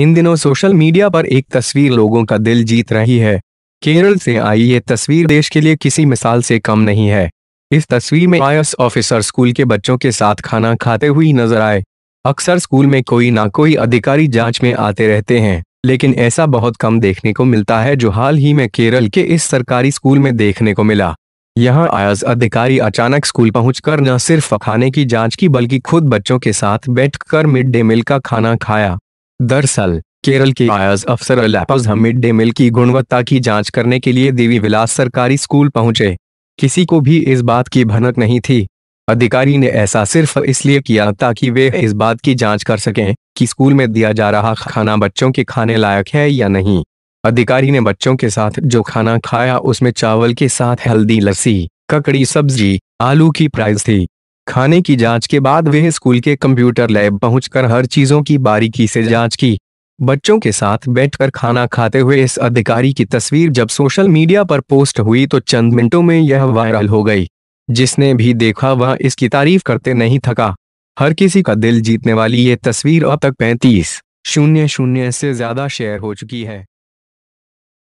इन दिनों social media पर एक तस्वीर लोगों का दिल जीत रही है केरल से आई ये तस्वीर देश के लिए किसी मिसाल से कम नहीं है इस तस्वीर में आईएस ऑफिसर स्कूल के बच्चों के साथ खाना खाते हुए नजर आए अक्सर स्कूल में कोई ना कोई अधिकारी जांच में आते रहते हैं लेकिन ऐसा बहुत कम देखने को मिलता है जो हाल ही में केरल के इस सरकारी स्कूल में देखने को मिला यहाँ आयस अधिकारी अचानक स्कूल पहुंचकर न सिर्फ खाने की जांच की बल्कि खुद बच्चों के साथ बैठकर मिड डे मील का खाना खाया दरअसल केरल के आयाज अफसर लैपज हम मिड डे मील की गुणवत्ता की जांच करने के लिए देवी विलास सरकारी स्कूल पहुंचे किसी को भी इस बात की भनक नहीं थी अधिकारी ने ऐसा सिर्फ इसलिए किया ताकि वे इस बात की जांच कर सकें कि स्कूल में दिया जा रहा खाना बच्चों के खाने लायक है या नहीं अधिकारी ने बच्चों के साथ जो खाना खाया उसमें चावल के साथ हल्दी लस्सी ककड़ी सब्जी आलू की प्राइस थी खाने की जांच के बाद वह स्कूल के कंप्यूटर लैब पहुंचकर हर चीजों की बारीकी से जांच की बच्चों के साथ बैठकर खाना खाते हुए इस अधिकारी की तस्वीर जब सोशल मीडिया पर पोस्ट हुई तो चंद मिनटों में यह वायरल हो गई जिसने भी देखा वह इसकी तारीफ करते नहीं थका हर किसी का दिल जीतने वाली ये तस्वीर अब तक पैंतीस शून्य शून्य से ज्यादा शेयर हो चुकी है